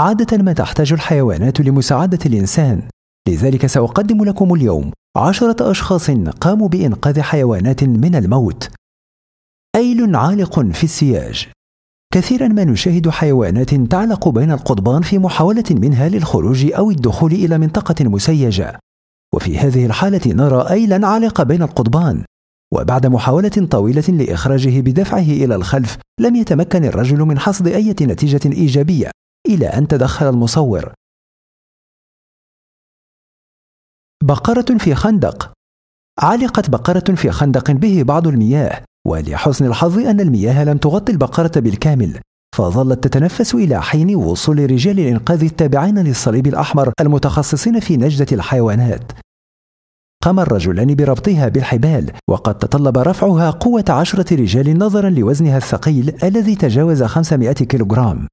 عادة ما تحتاج الحيوانات لمساعدة الإنسان لذلك سأقدم لكم اليوم عشرة أشخاص قاموا بإنقاذ حيوانات من الموت أيل عالق في السياج كثيرا ما نشاهد حيوانات تعلق بين القضبان في محاولة منها للخروج أو الدخول إلى منطقة مسيجة وفي هذه الحالة نرى أيلا عالق بين القضبان وبعد محاولة طويلة لإخراجه بدفعه إلى الخلف لم يتمكن الرجل من حصد أي نتيجة إيجابية إلى أن تدخل المصور بقرة في خندق علقت بقرة في خندق به بعض المياه ولحسن الحظ أن المياه لم تغطي البقرة بالكامل فظلت تتنفس إلى حين وصول رجال الإنقاذ التابعين للصليب الأحمر المتخصصين في نجدة الحيوانات قام الرجلان بربطها بالحبال وقد تطلب رفعها قوة عشرة رجال نظرا لوزنها الثقيل الذي تجاوز 500 كيلوغرام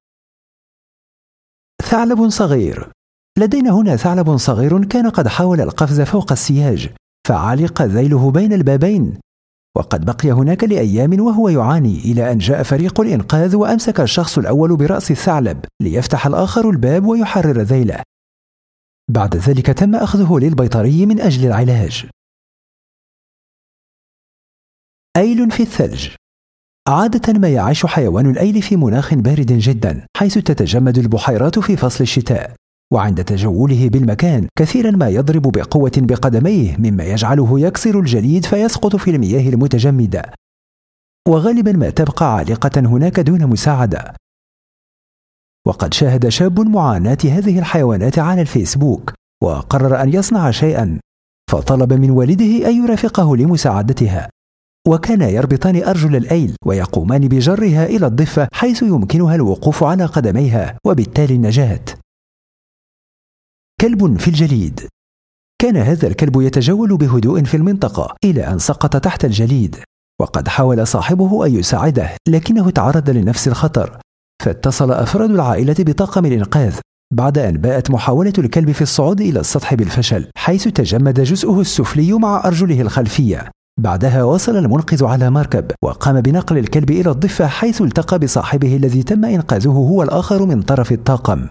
ثعلب صغير لدينا هنا ثعلب صغير كان قد حاول القفز فوق السياج فعلق ذيله بين البابين وقد بقي هناك لأيام وهو يعاني إلى أن جاء فريق الإنقاذ وأمسك الشخص الأول برأس الثعلب ليفتح الآخر الباب ويحرر ذيله بعد ذلك تم أخذه للبيطري من أجل العلاج أيل في الثلج عادة ما يعيش حيوان الأيل في مناخ بارد جدا حيث تتجمد البحيرات في فصل الشتاء وعند تجوله بالمكان كثيرا ما يضرب بقوة بقدميه مما يجعله يكسر الجليد فيسقط في المياه المتجمدة وغالبا ما تبقى عالقة هناك دون مساعدة وقد شاهد شاب معاناة هذه الحيوانات على الفيسبوك وقرر أن يصنع شيئا فطلب من والده أن يرافقه لمساعدتها وكانا يربطان أرجل الأيل ويقومان بجرها إلى الضفة حيث يمكنها الوقوف على قدميها وبالتالي النجاة. كلب في الجليد كان هذا الكلب يتجول بهدوء في المنطقة إلى أن سقط تحت الجليد وقد حاول صاحبه أن يساعده لكنه تعرض لنفس الخطر فاتصل أفراد العائلة بطاقم الإنقاذ بعد أن باءت محاولة الكلب في الصعود إلى السطح بالفشل حيث تجمد جزءه السفلي مع أرجله الخلفية بعدها وصل المنقذ على مركب وقام بنقل الكلب إلى الضفة حيث التقى بصاحبه الذي تم إنقاذه هو الآخر من طرف الطاقم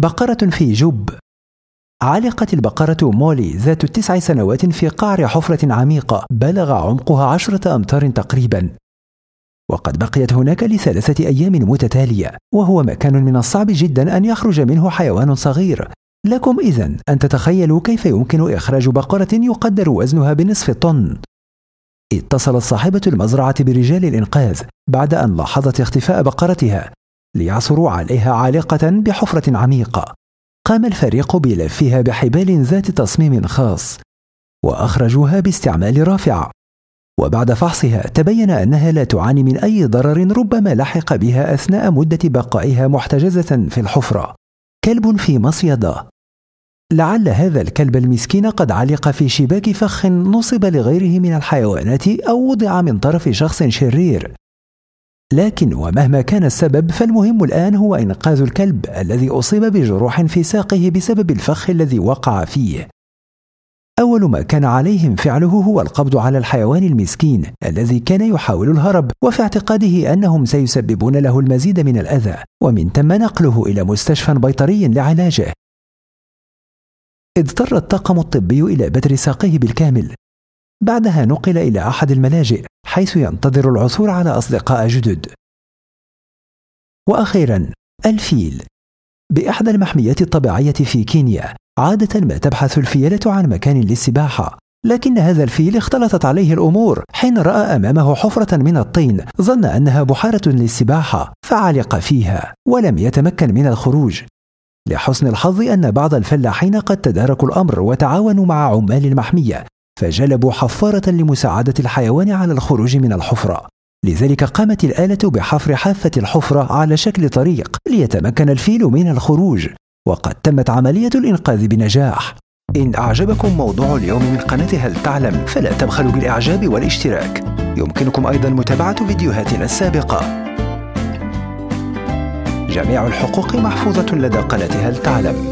بقرة في جب علقت البقرة مولي ذات التسع سنوات في قعر حفرة عميقة بلغ عمقها عشرة أمتار تقريبا وقد بقيت هناك لثلاثة أيام متتالية وهو مكان من الصعب جدا أن يخرج منه حيوان صغير لكم إذا أن تتخيلوا كيف يمكن إخراج بقرة يقدر وزنها بنصف طن. اتصلت صاحبة المزرعة برجال الإنقاذ بعد أن لاحظت اختفاء بقرتها ليعثروا عليها عالقة بحفرة عميقة. قام الفريق بلفها بحبال ذات تصميم خاص، وأخرجوها باستعمال رافعة. وبعد فحصها تبين أنها لا تعاني من أي ضرر ربما لحق بها أثناء مدة بقائها محتجزة في الحفرة. كلب في مصيدة لعل هذا الكلب المسكين قد علق في شباك فخ نصب لغيره من الحيوانات أو وضع من طرف شخص شرير لكن ومهما كان السبب فالمهم الآن هو إنقاذ الكلب الذي أصيب بجروح في ساقه بسبب الفخ الذي وقع فيه أول ما كان عليهم فعله هو القبض على الحيوان المسكين الذي كان يحاول الهرب وفي اعتقاده أنهم سيسببون له المزيد من الأذى ومن ثم نقله إلى مستشفى بيطري لعلاجه اضطر الطاقم الطبي إلى بتر ساقه بالكامل بعدها نقل إلى أحد الملاجئ حيث ينتظر العثور على أصدقاء جدد وأخيرا الفيل بإحدى المحميات الطبيعية في كينيا عادة ما تبحث الفيلة عن مكان للسباحة لكن هذا الفيل اختلطت عليه الأمور حين رأى أمامه حفرة من الطين ظن أنها بحيرة للسباحة فعلق فيها ولم يتمكن من الخروج لحسن الحظ أن بعض الفلاحين قد تداركوا الأمر وتعاونوا مع عمال المحمية فجلبوا حفارة لمساعدة الحيوان على الخروج من الحفرة لذلك قامت الآلة بحفر حافة الحفرة على شكل طريق ليتمكن الفيل من الخروج وقد تمت عملية الإنقاذ بنجاح إن أعجبكم موضوع اليوم من قناة هل تعلم فلا تبخلوا بالإعجاب والاشتراك يمكنكم أيضا متابعة فيديوهاتنا السابقة جميع الحقوق محفوظة لدى قناة هل تعلم